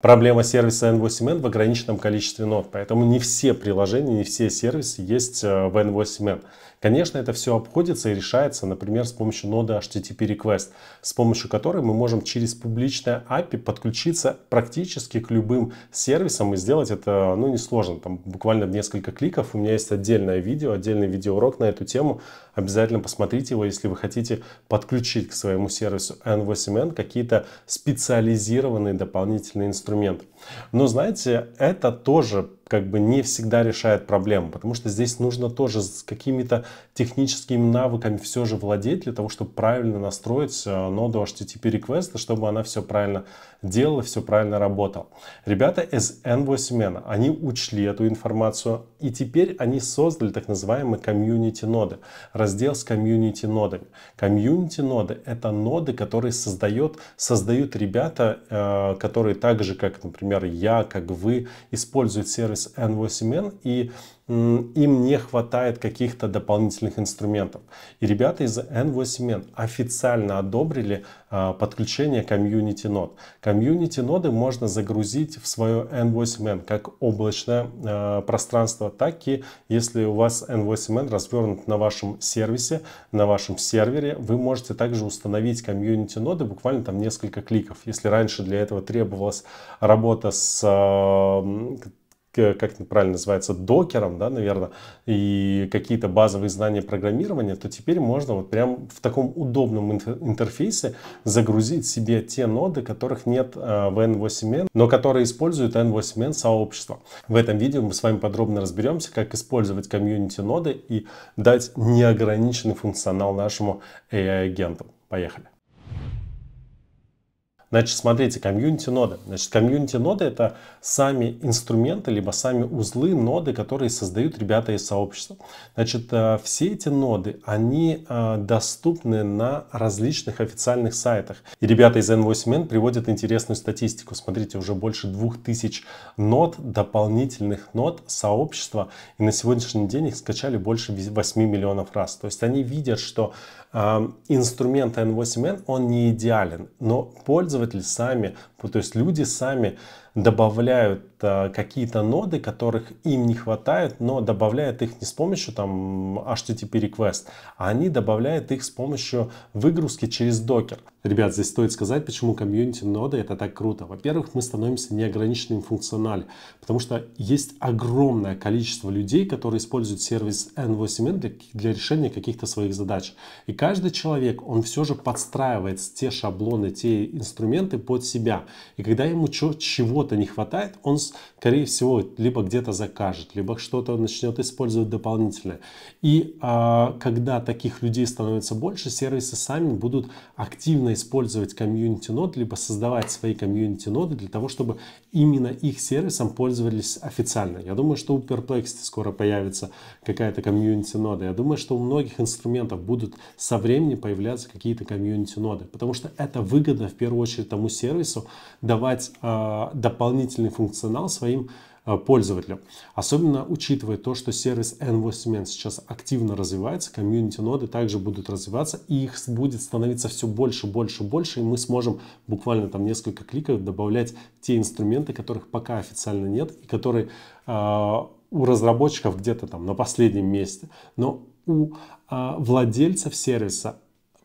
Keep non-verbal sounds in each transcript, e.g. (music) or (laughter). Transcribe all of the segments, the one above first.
проблема сервиса N8N в ограниченном количестве нод. Поэтому не все приложения, не все сервисы есть э, в N8N. Конечно, это все обходится и решается, например, с помощью ноды HTTP Request, с помощью которой мы можем через публичное API подключиться практически к любым сервисам и сделать это, ну, несложно, там буквально в несколько кликов. У меня есть отдельное видео, отдельный видеоурок на эту тему. Обязательно посмотрите его, если вы хотите подключить к своему сервису N8N какие-то специализированные дополнительные инструменты. Но знаете, это тоже как бы не всегда решает проблему, потому что здесь нужно тоже с какими-то техническими навыками все же владеть для того, чтобы правильно настроить э, ноду HTTP реквеста, чтобы она все правильно делала, все правильно работала. Ребята из N8N, они учли эту информацию, и теперь они создали так называемые комьюнити ноды, раздел с комьюнити нодами. Комьюнити ноды это ноды, которые создает, создают ребята, э, которые так же, как, например, например, я, как вы, использует сервис N8N, и им не хватает каких-то дополнительных инструментов. И ребята из N8N официально одобрили а, подключение комьюнити нод. Комьюнити ноды можно загрузить в свое N8N как облачное а, пространство, так и если у вас N8N развернут на вашем сервисе, на вашем сервере, вы можете также установить комьюнити ноды буквально там несколько кликов. Если раньше для этого требовалась работа с а, Э, как это правильно называется, докером, да, наверное, и какие-то базовые знания программирования, то теперь можно вот прям в таком удобном интерфейсе загрузить себе те ноды, которых нет э, в N8N, но которые используют N8N сообщество. В этом видео мы с вами подробно разберемся, как использовать комьюнити ноды и дать неограниченный функционал нашему AI-агенту. Поехали! Значит, смотрите, комьюнити ноды. Значит, комьюнити ноды это сами инструменты, либо сами узлы ноды, которые создают ребята из сообщества. Значит, э, все эти ноды, они э, доступны на различных официальных сайтах. И ребята из N8N приводят интересную статистику. Смотрите, уже больше 2000 нод, дополнительных нод сообщества. И на сегодняшний день их скачали больше 8 миллионов раз. То есть они видят, что инструмент N8N, он не идеален, но пользователи сами, то есть люди сами добавляют а, какие-то ноды, которых им не хватает, но добавляют их не с помощью там HTTP request, а они добавляют их с помощью выгрузки через докер. Ребят, здесь стоит сказать, почему комьюнити ноды это так круто. Во-первых, мы становимся неограниченным в функционале, потому что есть огромное количество людей, которые используют сервис N8N для, для решения каких-то своих задач. И каждый человек, он все же подстраивает те шаблоны, те инструменты под себя. И когда ему чего-то не хватает, он, скорее всего, либо где-то закажет, либо что-то начнет использовать дополнительное. И а, когда таких людей становится больше, сервисы сами будут активно использовать комьюнити нод, либо создавать свои комьюнити ноды для того, чтобы именно их сервисом пользовались официально. Я думаю, что у Perplexity скоро появится какая-то комьюнити нода. Я думаю, что у многих инструментов будут со временем появляются какие-то комьюнити-ноды, потому что это выгодно в первую очередь тому сервису давать э, дополнительный функционал своим а, пользователям. Особенно учитывая то, что сервис N8N сейчас активно развивается, комьюнити-ноды также будут развиваться, и их будет становиться все больше, больше, больше, и мы сможем буквально там несколько кликов добавлять те инструменты, которых пока официально нет, и которые э, у разработчиков где-то там на последнем месте. Но у а, владельцев сервиса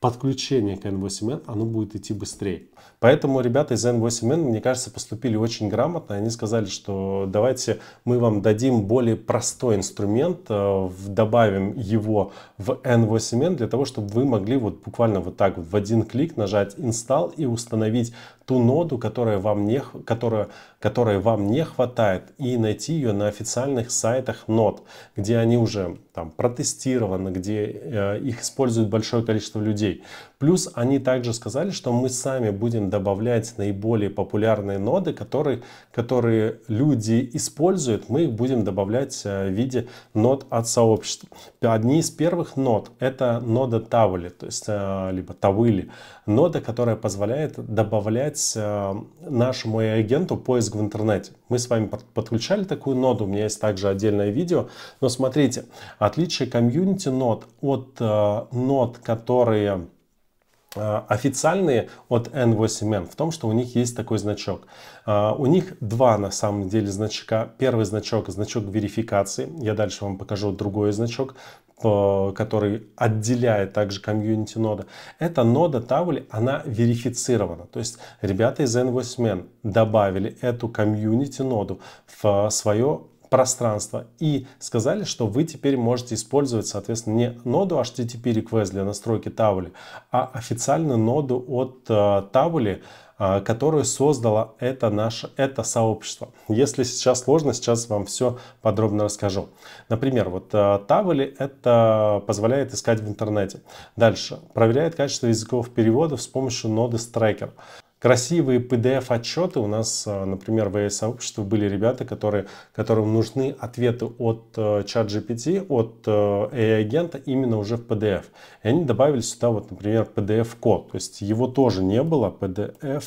подключение к N8N, оно будет идти быстрее. Поэтому ребята из N8N, мне кажется, поступили очень грамотно. Они сказали, что давайте мы вам дадим более простой инструмент, э, добавим его в N8N для того, чтобы вы могли вот буквально вот так вот в один клик нажать install и установить ту ноду, которая вам не, которая, которая вам не хватает, и найти ее на официальных сайтах нод, где они уже там протестированы, где э, их используют большое количество людей, Okay. Плюс они также сказали, что мы сами будем добавлять наиболее популярные ноды, которые, которые люди используют, мы их будем добавлять э, в виде нод от сообщества. Одни из первых нод это нода Тавли, то есть э, либо Тавили, нода, которая позволяет добавлять э, нашему агенту поиск в интернете. Мы с вами подключали такую ноду, у меня есть также отдельное видео, но смотрите, отличие комьюнити нод от нод, которые Э, официальные от n 8 m в том, что у них есть такой значок. Э, у них два на самом деле значка. Первый значок – значок верификации. Я дальше вам покажу другой значок, который отделяет также комьюнити нода. Эта нода Tavoli, она верифицирована. То есть ребята из n 8 m добавили эту комьюнити ноду в свое пространство и сказали, что вы теперь можете использовать, соответственно, не ноду HTTP request для настройки Tavuli, а официальную ноду от э, Tavuli, э, которую создало это наше это сообщество. Если сейчас сложно, сейчас вам все подробно расскажу. Например, вот э, Tavoli это позволяет искать в интернете. Дальше проверяет качество языковых переводов с помощью ноды Striker красивые PDF-отчеты. У нас, э, например, в AI-сообществе были ребята, которые, которым нужны ответы от э, чат GPT, от AI-агента э, именно уже в PDF. И они добавили сюда, вот, например, PDF-код. То есть его тоже не было, PDF,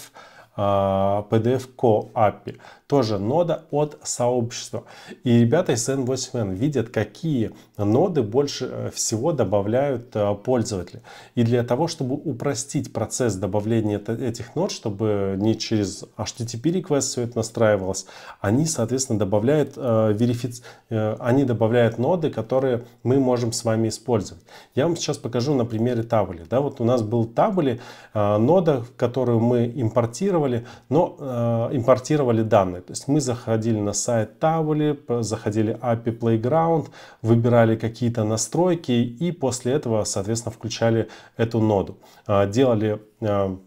PDF-ко API тоже нода от сообщества. И ребята из N8N видят, какие ноды больше э, всего добавляют э, пользователи. И для того, чтобы упростить процесс добавления этих нод, чтобы не через HTTP request все это настраивалось, они, соответственно, добавляют, э, верифиц... э, они добавляют ноды, которые мы можем с вами использовать. Я вам сейчас покажу на примере табли, Да, вот у нас был табли э, нода, которую мы импортировали, но э, импортировали данные данные. То есть мы заходили на сайт Tavoli, заходили API Playground, выбирали какие-то настройки и после этого, соответственно, включали эту ноду. А, делали а,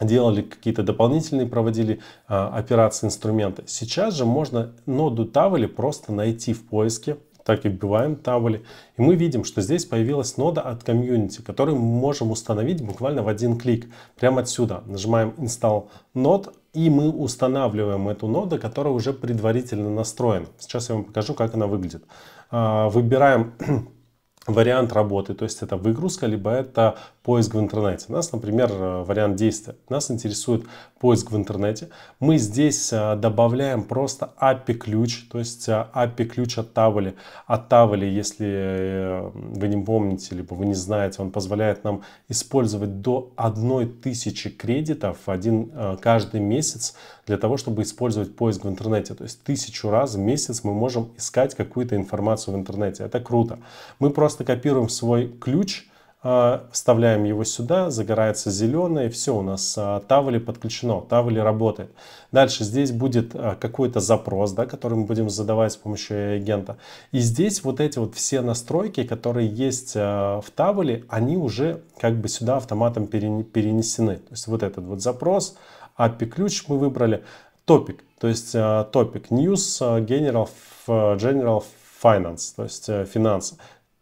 делали какие-то дополнительные, проводили а, операции, инструменты. Сейчас же можно ноду Tavoli просто найти в поиске, так и вбиваем Tavoli, и мы видим, что здесь появилась нода от комьюнити, которую мы можем установить буквально в один клик, прямо отсюда. Нажимаем Install Node, и мы устанавливаем эту ноду, которая уже предварительно настроена. Сейчас я вам покажу, как она выглядит. А, выбираем (clears throat) вариант работы, то есть это выгрузка, либо это поиск в интернете. Нас, например, э, вариант действия. Нас интересует поиск в интернете. Мы здесь э, добавляем просто API-ключ, то есть э, API-ключ от Тавли. От Тавли, если вы не помните, либо вы не знаете, он позволяет нам использовать до 1000 кредитов один каждый месяц для того, чтобы использовать поиск в интернете. То есть тысячу раз в месяц мы можем искать какую-то информацию в интернете. Это круто. Мы просто копируем свой ключ, а, вставляем его сюда, загорается зеленый, все, у нас а, тавли подключено, тавли работает. Дальше здесь будет а, какой-то запрос, да, который мы будем задавать с помощью агента. И здесь вот эти вот все настройки, которые есть в тавле, они уже как бы сюда автоматом перенесены. То есть вот этот вот запрос, API-ключ мы выбрали, топик, то есть топик News General, General Finance, то есть э, финансы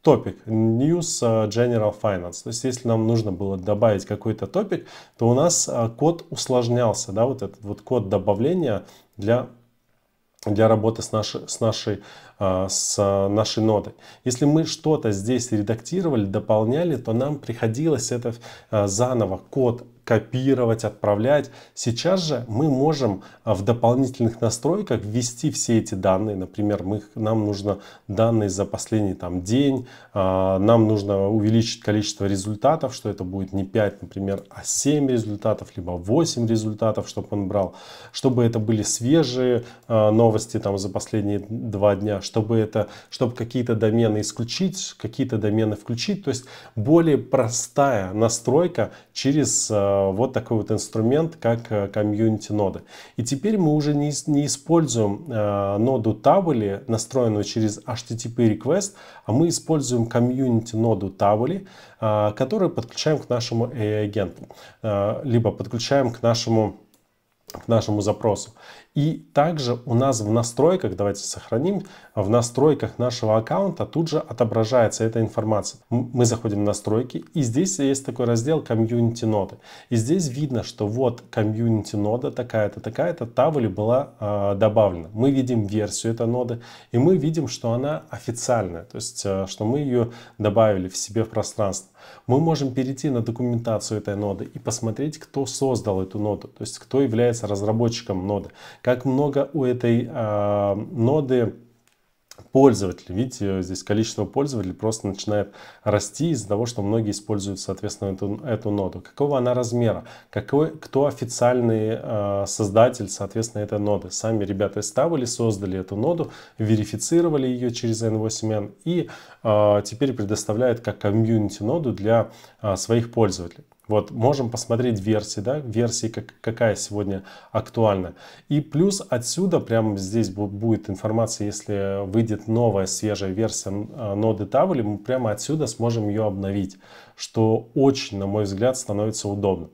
топик News э, General Finance. То есть, если нам нужно было добавить какой-то топик, то у нас э, код усложнялся, да, вот этот вот код добавления для, для работы с, наш, с нашей а, с нашей нотой. Если мы что-то здесь редактировали, дополняли, то нам приходилось это а, заново код копировать, отправлять. Сейчас же мы можем а, в дополнительных настройках ввести все эти данные. Например, мы, нам нужно данные за последний там, день, нам нужно увеличить количество результатов, что это будет не 5, например, а 7 результатов, либо 8 результатов, чтобы он брал. Чтобы это были свежие новости там, за последние два дня, чтобы, это, чтобы какие-то домены исключить, какие-то домены включить. То есть более простая настройка через э, вот такой вот инструмент, как э, комьюнити ноды. И теперь мы уже не, не используем э, ноду табели, настроенную через HTTP request, а мы используем комьюнити ноду табели, которую подключаем к нашему AI-агенту, либо подключаем к нашему к нашему запросу. И также у нас в настройках, давайте сохраним, в настройках нашего аккаунта тут же отображается эта информация. Мы заходим в настройки, и здесь есть такой раздел комьюнити ноды. И здесь видно, что вот комьюнити нода такая-то, такая-то, та была э, добавлена. Мы видим версию этой ноды, и мы видим, что она официальная, то есть, э, что мы ее добавили в себе в пространство. Мы можем перейти на документацию этой ноды и посмотреть, кто создал эту ноду, то есть, кто является разработчиком ноды как много у этой э, ноды пользователей. Видите, здесь количество пользователей просто начинает расти из-за того, что многие используют, соответственно, эту, эту ноду. Какого она размера? Какой, кто официальный э, создатель, соответственно, этой ноды? Сами ребята ставили, создали эту ноду, верифицировали ее через N8N и э, теперь предоставляют как комьюнити ноду для э, своих пользователей. Вот, можем посмотреть версии, да, версии, как, какая сегодня актуальна. И плюс отсюда, прямо здесь будет информация, если выйдет новая свежая версия э, ноды Table, мы прямо отсюда сможем ее обновить что очень, на мой взгляд, становится удобно.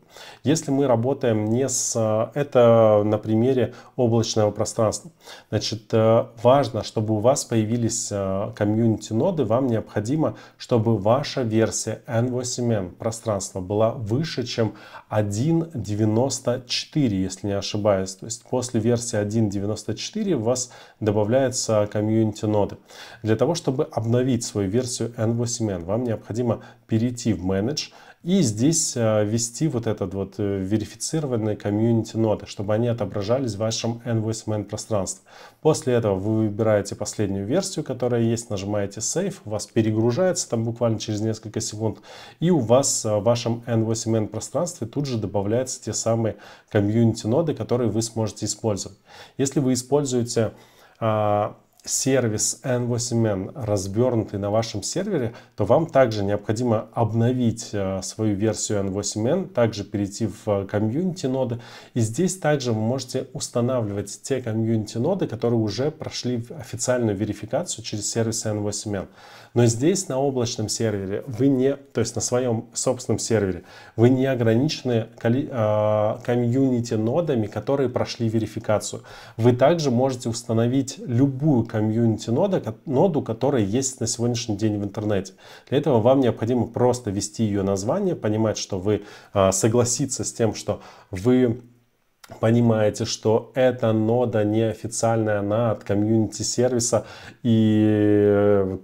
Если мы работаем не с... Это на примере облачного пространства. Значит, э, важно, чтобы у вас появились э, комьюнити ноды, вам необходимо, чтобы ваша версия n 8 m пространства была выше, чем 1.94, если не ошибаюсь. То есть после версии 1.94 у вас добавляется комьюнити ноды. Для того, чтобы обновить свою версию n 8 m вам необходимо перейти в менедж и здесь э, ввести вот этот вот э, верифицированный комьюнити ноды, чтобы они отображались в вашем n 8 Man пространстве. После этого вы выбираете последнюю версию, которая есть, нажимаете Save, у вас перегружается там буквально через несколько секунд, и у вас э, в вашем n 8 Man пространстве тут же добавляются те самые комьюнити ноды, которые вы сможете использовать. Если вы используете а, сервис N8N развернутый на вашем сервере, то вам также необходимо обновить э, свою версию N8N, также перейти в э, комьюнити ноды. И здесь также вы можете устанавливать те комьюнити ноды, которые уже прошли официальную верификацию через сервис N8N. Но здесь на облачном сервере вы не, то есть на своем собственном сервере, вы не ограничены э, комьюнити нодами, которые прошли верификацию. Вы также можете установить любую комьюнити-ноду, ноду, которая есть на сегодняшний день в интернете. Для этого вам необходимо просто ввести ее название, понимать, что вы а, согласиться с тем, что вы понимаете, что эта нода неофициальная, она от комьюнити сервиса и э,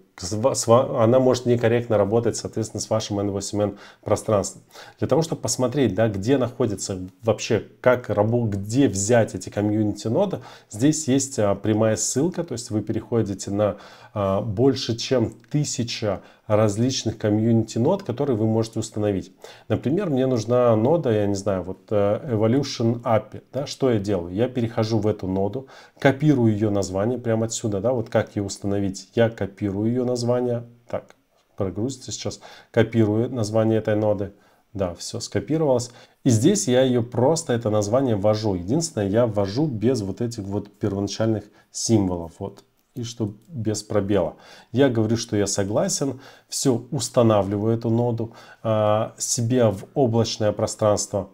она может некорректно работать, соответственно, с вашим N8N пространством. Для того, чтобы посмотреть, да, где находится вообще, как где взять эти комьюнити ноды, здесь есть а, прямая ссылка, то есть вы переходите на а, больше чем тысяча различных комьюнити нод, которые вы можете установить. Например, мне нужна нода, я не знаю, вот э, Evolution API. Да, что я делаю? Я перехожу в эту ноду, копирую ее название прямо отсюда. Да, вот как ее установить? Я копирую ее название. Так, прогрузится сейчас. Копирую название этой ноды. Да, все скопировалось. И здесь я ее просто, это название, ввожу. Единственное, я ввожу без вот этих вот первоначальных символов. Вот и что без пробела. Я говорю, что я согласен, все, устанавливаю эту ноду а, себе в облачное пространство.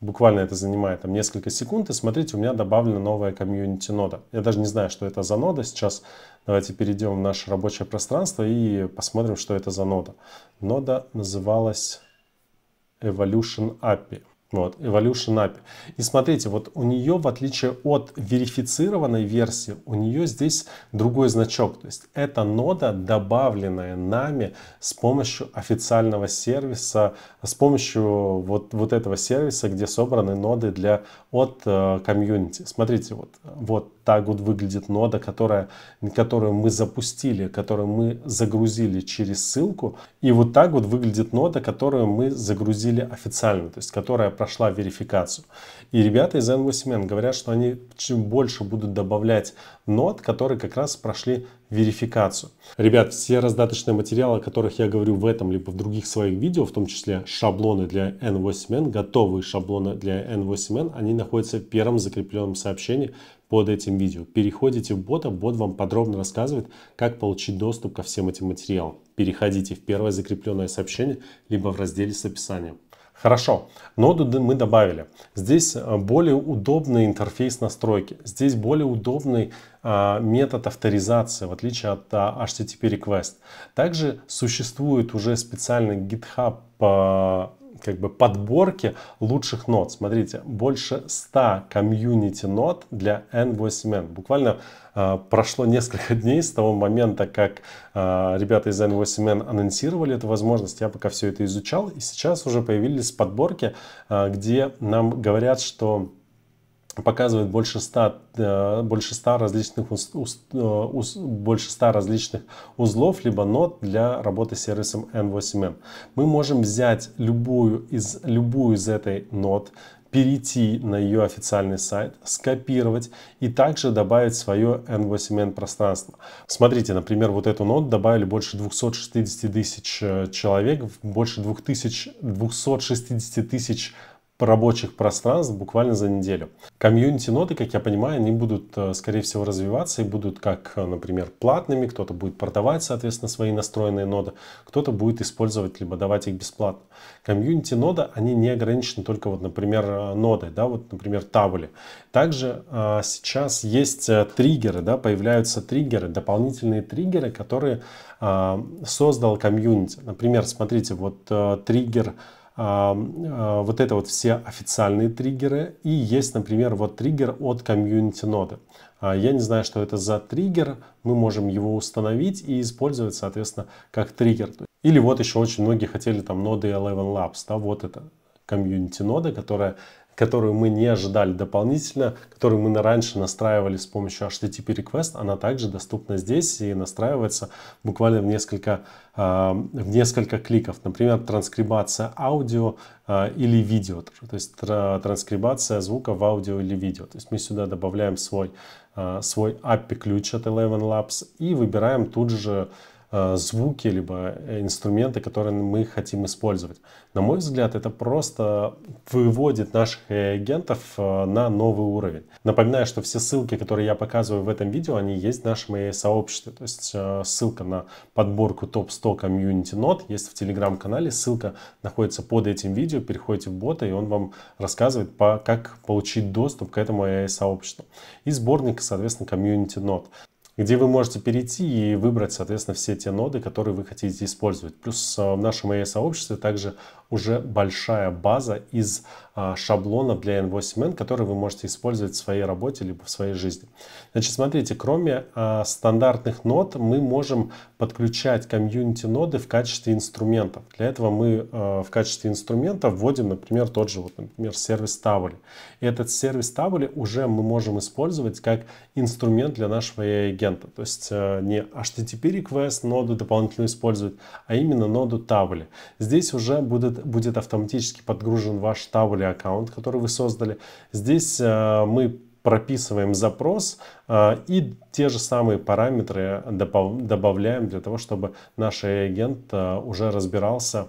Буквально это занимает там несколько секунд, и смотрите, у меня добавлена новая комьюнити нода. Я даже не знаю, что это за нода. Сейчас давайте перейдем в наше рабочее пространство и посмотрим, что это за нода. Нода называлась Evolution API. Вот, Evolution API. И смотрите, вот у нее, в отличие от верифицированной версии, у нее здесь другой значок. То есть это нода, добавленная нами с помощью официального сервиса, с помощью вот, вот этого сервиса, где собраны ноды для, от э, комьюнити. Э, Смотрите, вот, вот так вот выглядит нода, которая, которую мы запустили, которую мы загрузили через ссылку. И вот так вот выглядит нода, которую мы загрузили официально, то есть которая прошла верификацию. И ребята из N8N говорят, что они чем больше будут добавлять нод, которые как раз прошли верификацию. Ребят, все раздаточные материалы, о которых я говорю в этом либо в других своих видео, в том числе шаблоны для N8N, готовые шаблоны для N8N, они находятся в первом закрепленном сообщении, под этим видео. Переходите в бота, бот вам подробно рассказывает, как получить доступ ко всем этим материалам. Переходите в первое закрепленное сообщение, либо в разделе с описанием. Хорошо, ноду мы добавили. Здесь э, более удобный интерфейс настройки, здесь более удобный а, метод авторизации, в отличие от а, HTTP request. Также существует уже специальный GitHub а, как бы подборки лучших нот. Смотрите, больше 100 комьюнити нот для N8N. Буквально э, прошло несколько (laughs) дней с того момента, как э, ребята из N8N анонсировали эту возможность. Я пока все это изучал, и сейчас уже появились подборки, э, где нам говорят, что показывает больше 100, э, больше 100, различных, уз, уз, э, больше 100 различных узлов, либо нот для работы с сервисом n 8 m Мы можем взять любую из, любую из этой нот, перейти на ее официальный сайт, скопировать и также добавить свое N8N пространство. Смотрите, например, вот эту нот добавили больше 260 тысяч э, человек, больше 2000 260 тысяч рабочих пространств буквально за неделю. Комьюнити-ноды, как я понимаю, они будут, э, скорее всего, развиваться и будут как, э, например, платными. Кто-то будет продавать, соответственно, свои настроенные ноды, кто-то будет использовать либо давать их бесплатно. Комьюнити-нода, они не ограничены только, вот, например, э, нодой, да, вот, например, табули. Также а, сейчас есть триггеры, да, появляются триггеры, дополнительные триггеры, которые а, создал комьюнити. Например, смотрите, вот а, триггер а, вот это вот все официальные триггеры. И есть, например, вот триггер от комьюнити ноды. А, я не знаю, что это за триггер. Мы можем его установить и использовать, соответственно, как триггер. Или вот еще очень многие хотели там ноды Eleven Labs. Да, вот это комьюнити нода, которая которую мы не ожидали дополнительно, которую мы раньше настраивали с помощью HTTP request, она также доступна здесь и настраивается буквально в несколько, а, в несколько кликов. Например, транскрибация аудио а, или видео, то есть транскрибация звука в аудио или видео. То есть мы сюда добавляем свой, а, свой API ключ от Eleven Labs и выбираем тут же Э, звуки, либо э, инструменты, которые мы хотим использовать. На мой взгляд, это просто выводит наших э, агентов на новый уровень. Напоминаю, что все ссылки, которые я показываю в этом видео, они есть в нашем сообществе. То есть ссылка на подборку топ-100 комьюнити нот есть в телеграм-канале. Ссылка находится под этим видео. Переходите в бота, и он вам рассказывает, как получить доступ к этому сообществу И сборник, соответственно, комьюнити нот где вы можете перейти и выбрать, соответственно, все те ноды, которые вы хотите использовать. Плюс э, в нашем AI-сообществе также уже большая база из а, шаблонов для N8N, которые вы можете использовать в своей работе либо в своей жизни. Значит, смотрите, кроме а, стандартных нод мы можем подключать комьюнити ноды в качестве инструментов. Для этого мы а, в качестве инструмента вводим, например, тот же, вот, например, сервис Tavoli. И этот сервис Tavoli уже мы можем использовать как инструмент для нашего агента То есть не HTTP request ноду дополнительно использовать, а именно ноду Tavoli. Здесь уже будут будет автоматически подгружен ваш табли аккаунт, который вы создали. Здесь э, мы прописываем запрос э, и те же самые параметры добавляем для того, чтобы наш агент э, уже разбирался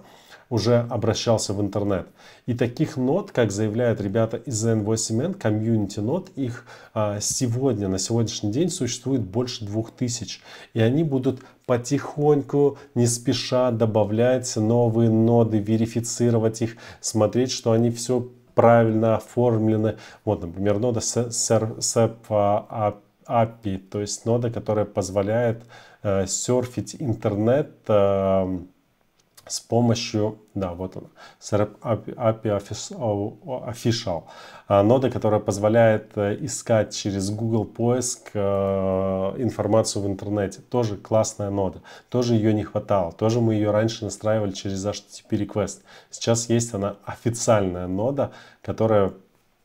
уже обращался в интернет. И таких нод, как заявляют ребята из N8N, комьюнити нод, их а, сегодня, на сегодняшний день существует больше 2000. И они будут потихоньку, не спеша добавлять новые ноды, верифицировать их, смотреть, что они все правильно оформлены. Вот, например, нода SEP API, а, то есть нода, которая позволяет э, серфить интернет э, с помощью, да, вот он, SRAP API Official, нода, которая позволяет э, искать через Google поиск э, информацию в интернете. Тоже классная нода, тоже ее не хватало, тоже мы ее раньше настраивали через HTTP request. Сейчас есть она официальная нода, которая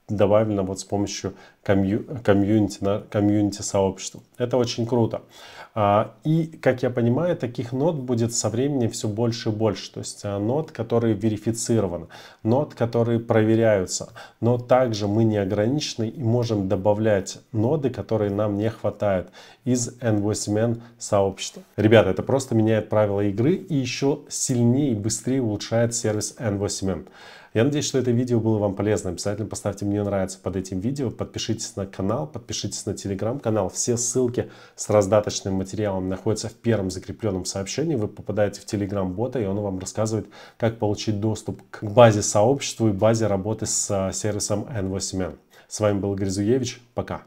добавлена вот с помощью комью, комьюнити, комьюнити сообщества. Это очень круто. А, и, как я понимаю, таких нот будет со временем все больше и больше. То есть а, нот, которые верифицированы, нот, которые проверяются. Но также мы не ограничены и можем добавлять ноды, которые нам не хватает из N8N сообщества. Ребята, это просто меняет правила игры и еще сильнее и быстрее улучшает сервис N8N. Я надеюсь, что это видео было вам полезно. Обязательно поставьте «Мне нравится» под этим видео. Подпишитесь на канал, подпишитесь на телеграм-канал. Все ссылки с раздаточным материалом находятся в первом закрепленном сообщении. Вы попадаете в телеграм-бота, и он вам рассказывает, как получить доступ к базе сообществу и базе работы с а, сервисом N8N. С вами был Гризуевич. Пока.